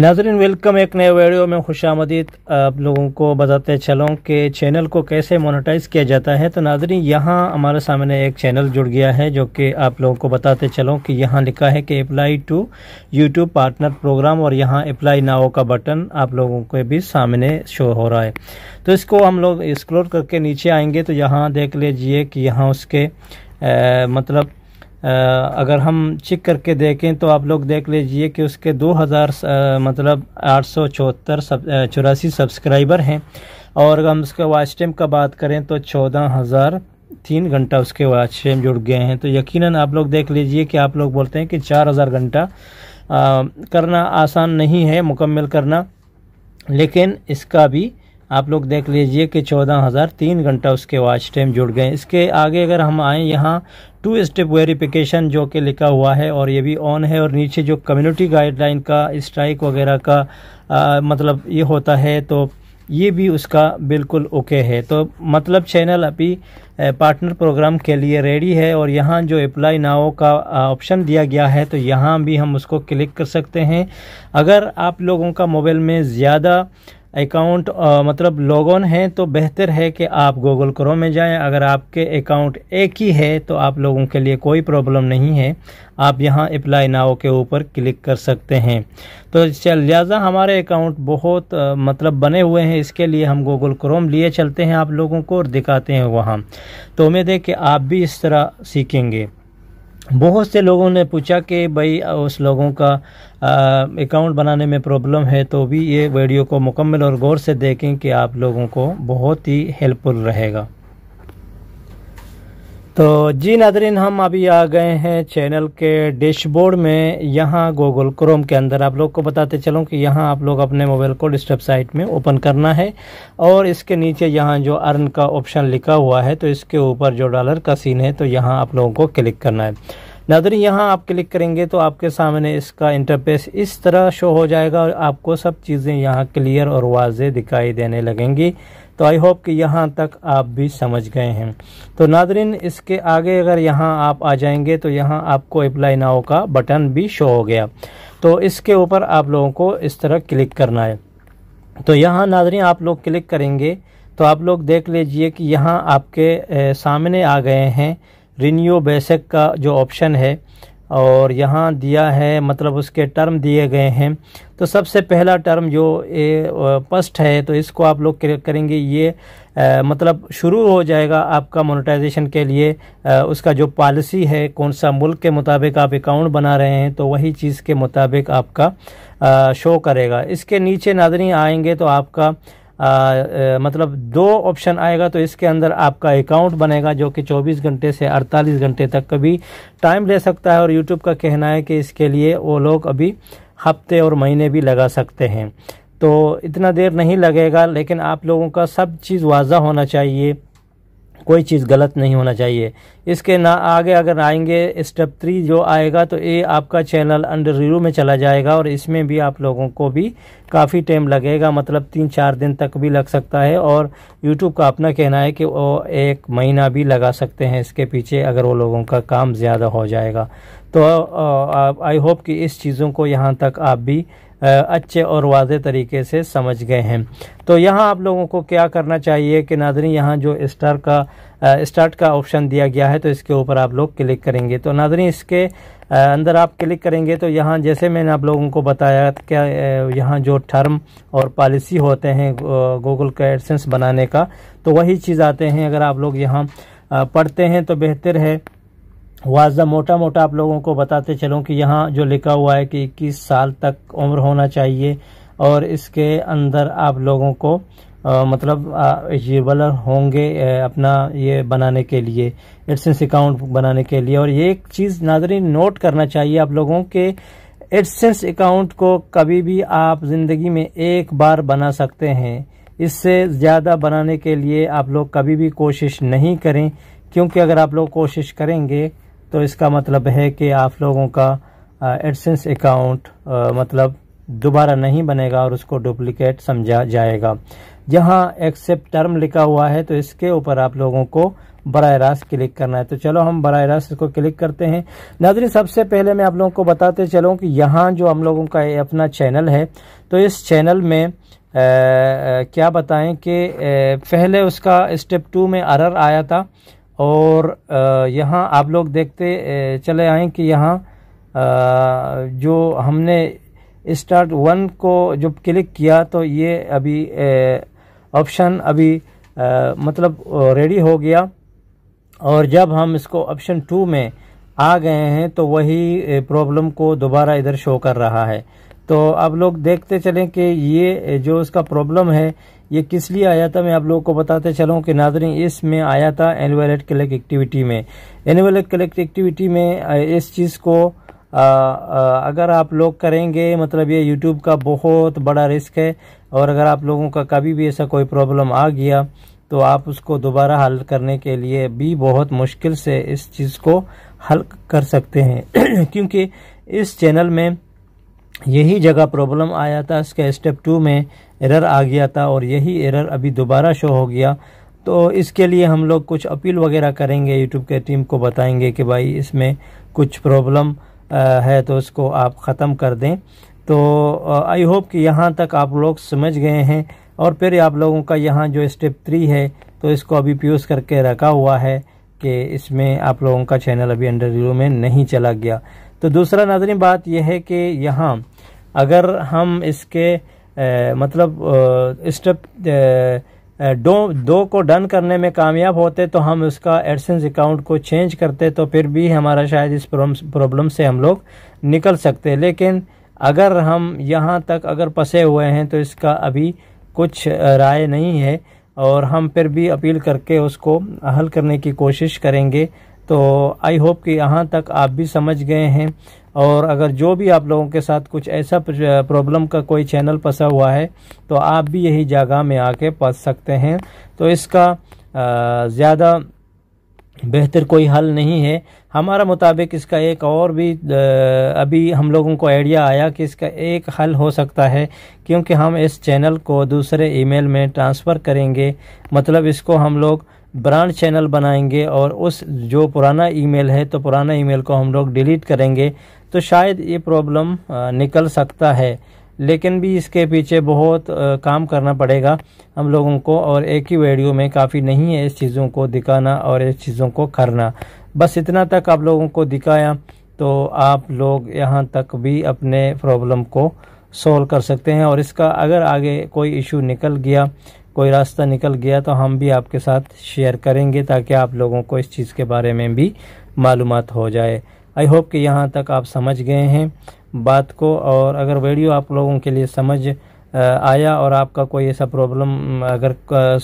नाजरीन वेलकम एक नए वीडियो में खुश आमदीद आप लोगों को बताते चलूँ कि चैनल को कैसे मोनेटाइज किया जाता है तो नाजरीन यहाँ हमारे सामने एक चैनल जुड़ गया है जो कि आप लोगों को बताते चलूँ कि यहाँ लिखा है कि apply to YouTube partner program और यहाँ अप्लाई नाओ का बटन आप लोगों के भी सामने शो हो रहा है तो इसको हम लोग एक्सप्लोर करके नीचे आएंगे तो यहाँ देख लीजिए कि यहाँ उसके आ, मतलब अगर हम चेक करके देखें तो आप लोग देख लीजिए कि उसके 2000 मतलब आठ सौ चौहत्तर सब चौरासी सब्सक्राइबर हैं और हम उसके वाच टाइम का बात करें तो चौदह हज़ार तीन घंटा उसके वाच टाइम जुड़ गए हैं तो यकीनन आप लोग देख लीजिए कि आप लोग बोलते हैं कि चार हज़ार घंटा करना आसान नहीं है मुकम्मल करना लेकिन इसका भी आप लोग देख लीजिए कि चौदह हज़ार तीन घंटा उसके वाच टाइम जुड़ गए इसके आगे अगर हम आएँ यहाँ टू स्टेप वेरिफिकेशन जो कि लिखा हुआ है और ये भी ऑन है और नीचे जो कम्युनिटी गाइडलाइन का स्ट्राइक वगैरह का आ, मतलब ये होता है तो ये भी उसका बिल्कुल ओके है तो मतलब चैनल अभी पार्टनर प्रोग्राम के लिए रेडी है और यहाँ जो अप्लाई नाव का ऑप्शन दिया गया है तो यहाँ भी हम उसको क्लिक कर सकते हैं अगर आप लोगों का मोबाइल में ज़्यादा अकाउंट मतलब लॉग ऑन है तो बेहतर है कि आप गूगल क्रोम में जाएं अगर आपके अकाउंट एक ही है तो आप लोगों के लिए कोई प्रॉब्लम नहीं है आप यहाँ अप्लाई नाव के ऊपर क्लिक कर सकते हैं तो लिहाजा हमारे अकाउंट बहुत आ, मतलब बने हुए हैं इसके लिए हम गूगल क्रोम लिए चलते हैं आप लोगों को और दिखाते हैं वहाँ तो उम्मीद है कि आप भी इस तरह सीखेंगे बहुत से लोगों ने पूछा कि भाई उस लोगों का अकाउंट बनाने में प्रॉब्लम है तो भी ये वीडियो को मुकम्मल और गौर से देखें कि आप लोगों को बहुत ही हेल्पफुल रहेगा तो जी नादरीन हम अभी आ गए हैं चैनल के डैशबोर्ड में यहाँ गूगल क्रोम के अंदर आप लोग को बताते चलूँ कि यहाँ आप लोग अपने मोबाइल को डिस्टर्ब साइट में ओपन करना है और इसके नीचे यहाँ जो अर्न का ऑप्शन लिखा हुआ है तो इसके ऊपर जो डॉलर का सीन है तो यहाँ आप लोगों को क्लिक करना है नादरी यहाँ आप क्लिक करेंगे तो आपके सामने इसका इंटरफेस इस तरह शो हो जाएगा और आपको सब चीज़ें यहाँ क्लियर और वाज दिखाई देने लगेंगी तो आई होप कि यहाँ तक आप भी समझ गए हैं तो नादरीन इसके आगे अगर यहाँ आप आ जाएंगे तो यहाँ आपको अप्लाई नाव का बटन भी शो हो गया तो इसके ऊपर आप लोगों को इस तरह क्लिक करना है तो यहाँ नादरीन आप लोग क्लिक करेंगे तो आप लोग देख लीजिए कि यहाँ आपके सामने आ गए हैं रिन्यू बेसिक का जो ऑप्शन है और यहाँ दिया है मतलब उसके टर्म दिए गए हैं तो सबसे पहला टर्म जो फर्स्ट है तो इसको आप लोग करेंगे ये आ, मतलब शुरू हो जाएगा आपका मोनेटाइजेशन के लिए आ, उसका जो पॉलिसी है कौन सा मुल्क के मुताबिक आप अकाउंट बना रहे हैं तो वही चीज़ के मुताबिक आपका आ, शो करेगा इसके नीचे नादरी आएंगे तो आपका आ, ए, मतलब दो ऑप्शन आएगा तो इसके अंदर आपका अकाउंट बनेगा जो कि 24 घंटे से 48 घंटे तक कभी टाइम ले सकता है और यूट्यूब का कहना है कि इसके लिए वो लोग अभी हफ्ते और महीने भी लगा सकते हैं तो इतना देर नहीं लगेगा लेकिन आप लोगों का सब चीज़ वाजा होना चाहिए कोई चीज़ गलत नहीं होना चाहिए इसके ना आगे अगर आएंगे स्टेप थ्री जो आएगा तो ये आपका चैनल अंडर रिव्यू में चला जाएगा और इसमें भी आप लोगों को भी काफ़ी टाइम लगेगा मतलब तीन चार दिन तक भी लग सकता है और यूट्यूब का अपना कहना है कि वो एक महीना भी लगा सकते हैं इसके पीछे अगर वो लोगों का काम ज़्यादा हो जाएगा तो आई होप कि इस चीज़ों को यहाँ तक आप भी अच्छे और वाजे तरीके से समझ गए हैं तो यहाँ आप लोगों को क्या करना चाहिए कि नादरी यहाँ जो स्टार का स्टार्ट का ऑप्शन दिया गया है तो इसके ऊपर आप लोग क्लिक करेंगे तो नादरी इसके अंदर आप क्लिक करेंगे तो यहाँ जैसे मैंने आप लोगों को बताया क्या यहाँ जो टर्म और पॉलिसी होते हैं गूगल का एडसेंस बनाने का तो वही चीज़ आते हैं अगर आप लोग यहाँ पढ़ते हैं तो बेहतर है वाजा मोटा मोटा आप लोगों को बताते चलूँ कि यहाँ जो लिखा हुआ है कि इक्कीस साल तक उम्र होना चाहिए और इसके अंदर आप लोगों को आ, मतलब एजिबल होंगे अपना ये बनाने के लिए एडसेंस अकाउंट बनाने के लिए और ये एक चीज़ नाजरी नोट करना चाहिए आप लोगों के एडसेंस अकाउंट को कभी भी आप ज़िंदगी में एक बार बना सकते हैं इससे ज़्यादा बनाने के लिए आप लोग कभी भी कोशिश नहीं करें क्योंकि अगर आप लोग कोशिश करेंगे तो इसका मतलब है कि आप लोगों का एडसेंस अकाउंट मतलब दोबारा नहीं बनेगा और उसको डुप्लीकेट समझा जाएगा जहाँ एक्सेप्ट टर्म लिखा हुआ है तो इसके ऊपर आप लोगों को बर रास्त क्लिक करना है तो चलो हम बर रास्त इसको क्लिक करते हैं नाजरी सबसे पहले मैं आप लोगों को बताते चलूँ कि यहाँ जो हम लोगों का अपना चैनल है तो इस चैनल में आ, क्या बताएं कि पहले उसका स्टेप टू में अरर आया था और यहाँ आप लोग देखते चले आए कि यहाँ जो हमने स्टार्ट वन को जब क्लिक किया तो ये अभी ऑप्शन अभी आ, मतलब रेडी हो गया और जब हम इसको ऑप्शन टू में आ गए हैं तो वही प्रॉब्लम को दोबारा इधर शो कर रहा है तो आप लोग देखते चलें कि ये जो इसका प्रॉब्लम है ये किस लिए आया था मैं आप लोगों को बताते चलूँ कि नाजरीन इसमें आया था एनुअल एड कलेक्ट एक्टिविटी में एनुअल एड कलेक्ट एक्टिविटी में इस चीज़ को आ, आ, अगर आप लोग करेंगे मतलब ये यूट्यूब का बहुत बड़ा रिस्क है और अगर आप लोगों का कभी भी ऐसा कोई प्रॉब्लम आ गया तो आप उसको दोबारा हल करने के लिए भी बहुत मुश्किल से इस चीज़ को हल कर सकते हैं क्योंकि इस चैनल में यही जगह प्रॉब्लम आया था इसके स्टेप टू में एरर आ गया था और यही एरर अभी दोबारा शो हो गया तो इसके लिए हम लोग कुछ अपील वगैरह करेंगे यूट्यूब के टीम को बताएंगे कि भाई इसमें कुछ प्रॉब्लम है तो इसको आप ख़त्म कर दें तो आई होप कि यहाँ तक आप लोग समझ गए हैं और फिर आप लोगों का यहाँ जो स्टेप थ्री है तो इसको अभी प्यूज़ करके रखा हुआ है कि इसमें आप लोगों का चैनल अभी अंडर रिव्यू में नहीं चला गया तो दूसरा नाजरीन बात यह है कि यहाँ अगर हम इसके आ, मतलब स्टेप दो दो को डन करने में कामयाब होते तो हम उसका एडसेंस अकाउंट को चेंज करते तो फिर भी हमारा शायद इस प्रॉब्लम से हम लोग निकल सकते लेकिन अगर हम यहाँ तक अगर फंसे हुए हैं तो इसका अभी कुछ राय नहीं है और हम फिर भी अपील करके उसको हल करने की कोशिश करेंगे तो आई होप कि यहाँ तक आप भी समझ गए हैं और अगर जो भी आप लोगों के साथ कुछ ऐसा प्रॉब्लम का कोई चैनल फंसा हुआ है तो आप भी यही जगह में आके फंस सकते हैं तो इसका ज़्यादा बेहतर कोई हल नहीं है हमारा मुताबिक इसका एक और भी अभी हम लोगों को आइडिया आया कि इसका एक हल हो सकता है क्योंकि हम इस चैनल को दूसरे ईमेल में ट्रांसफ़र करेंगे मतलब इसको हम लोग ब्रांड चैनल बनाएंगे और उस जो पुराना ईमेल है तो पुराना ईमेल को हम लोग डिलीट करेंगे तो शायद ये प्रॉब्लम निकल सकता है लेकिन भी इसके पीछे बहुत काम करना पड़ेगा हम लोगों को और एक ही वीडियो में काफ़ी नहीं है इस चीज़ों को दिखाना और इस चीज़ों को करना बस इतना तक आप लोगों को दिखाया तो आप लोग यहाँ तक भी अपने प्रॉब्लम को सोल्व कर सकते हैं और इसका अगर आगे कोई इशू निकल गया कोई रास्ता निकल गया तो हम भी आपके साथ शेयर करेंगे ताकि आप लोगों को इस चीज़ के बारे में भी मालूम हो जाए आई होप कि यहाँ तक आप समझ गए हैं बात को और अगर वीडियो आप लोगों के लिए समझ आया और आपका कोई ऐसा प्रॉब्लम अगर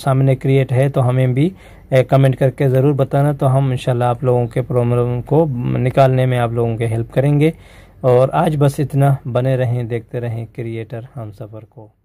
सामने क्रिएट है तो हमें भी कमेंट करके ज़रूर बताना तो हम इंशाल्लाह आप लोगों के प्रॉब्लम को निकालने में आप लोगों की हेल्प करेंगे और आज बस इतना बने रहें देखते रहें क्रिएटर हम सफ़र को